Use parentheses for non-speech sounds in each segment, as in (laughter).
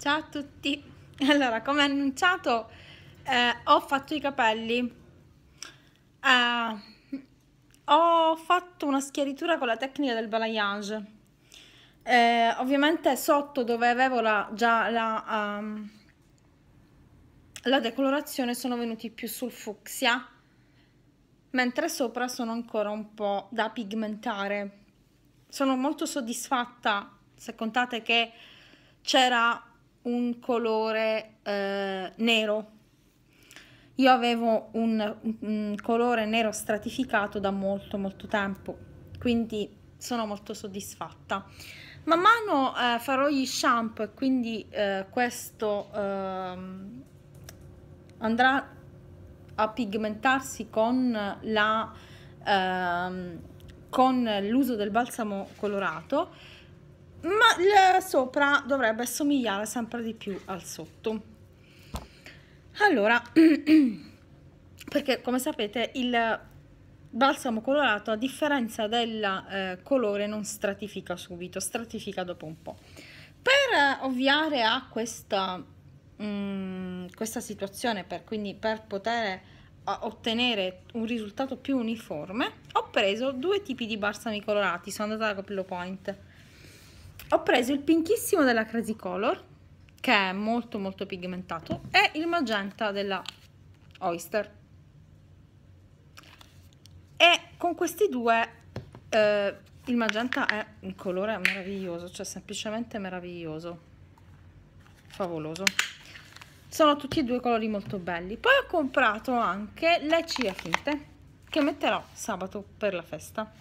Ciao a tutti! (laughs) Allora, come annunciato, eh, ho fatto i capelli. Eh, ho fatto una schiaritura con la tecnica del balayage. Eh, ovviamente sotto dove avevo la, già la, um, la decolorazione sono venuti più sul fucsia, mentre sopra sono ancora un po' da pigmentare. Sono molto soddisfatta, se contate che c'era un colore eh, nero. Io avevo un, un colore nero stratificato da molto molto tempo, quindi sono molto soddisfatta. Man mano eh, farò gli shampoo e quindi eh, questo eh, andrà a pigmentarsi con la ehm, con l'uso del balsamo colorato il sopra dovrebbe assomigliare sempre di più al sotto allora (clears throat) perché come sapete il balsamo colorato a differenza del eh, colore non stratifica subito stratifica dopo un po' per eh, ovviare a questa, mh, mm, questa situazione per, quindi per poter eh, ottenere un risultato più uniforme ho preso due tipi di balsami colorati sono andata da Copillo Point ho preso il pinchissimo della Crazy Color che è molto molto pigmentato e il magenta della Oyster e con questi due eh, il magenta è un colore meraviglioso cioè semplicemente meraviglioso favoloso sono tutti e due colori molto belli poi ho comprato anche le ciglia finte che metterò sabato per la festa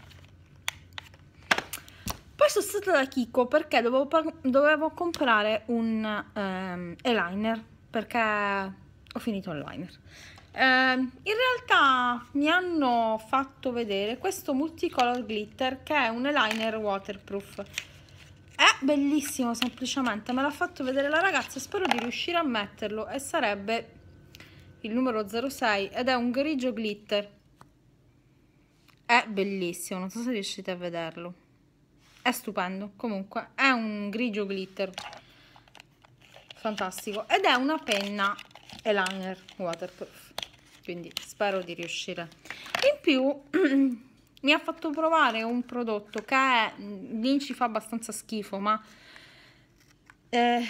questo è stato da Kiko perché dovevo, dovevo comprare un um, eyeliner perché ho finito il liner. Ehm, in realtà mi hanno fatto vedere questo multicolor glitter che è un eyeliner waterproof. È bellissimo semplicemente, me l'ha fatto vedere la ragazza spero di riuscire a metterlo e sarebbe il numero 06 ed è un grigio glitter. È bellissimo, non so se riuscite a vederlo è stupendo comunque è un grigio glitter fantastico ed è una penna eyeliner waterproof quindi spero di riuscire in più (clears throat) mi ha fatto provare un prodotto che è, ci fa abbastanza schifo ma eh,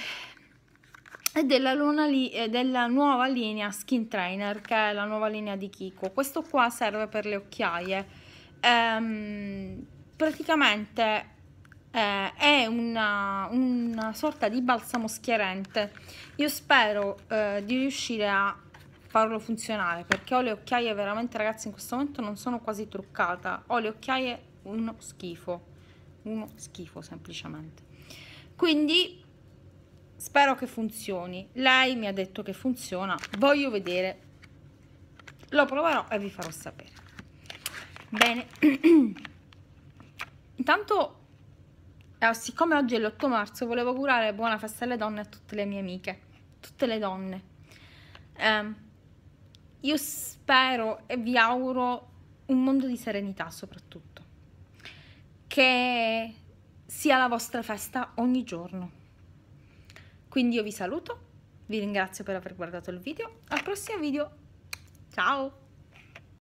è della, luna, eh, della, nuova linea Skin Trainer che è la nuova linea di Kiko questo qua serve per le occhiaie ehm, praticamente eh, è una, una, sorta di balsamo schiarente. Io spero eh, di riuscire a farlo funzionare perché ho le occhiaie veramente ragazzi in questo momento non sono quasi truccata, ho le occhiaie uno schifo, uno schifo semplicemente. Quindi spero che funzioni. Lei mi ha detto che funziona, voglio vedere. Lo proverò e vi farò sapere. Bene. (clears throat) Intanto eh, siccome oggi è l'8 marzo, volevo curare buona festa alle donne a tutte le mie amiche, tutte le donne. Eh, io spero e vi auguro un mondo di serenità soprattutto, che sia la vostra festa ogni giorno. Quindi io vi saluto, vi ringrazio per aver guardato il video, al prossimo video, ciao!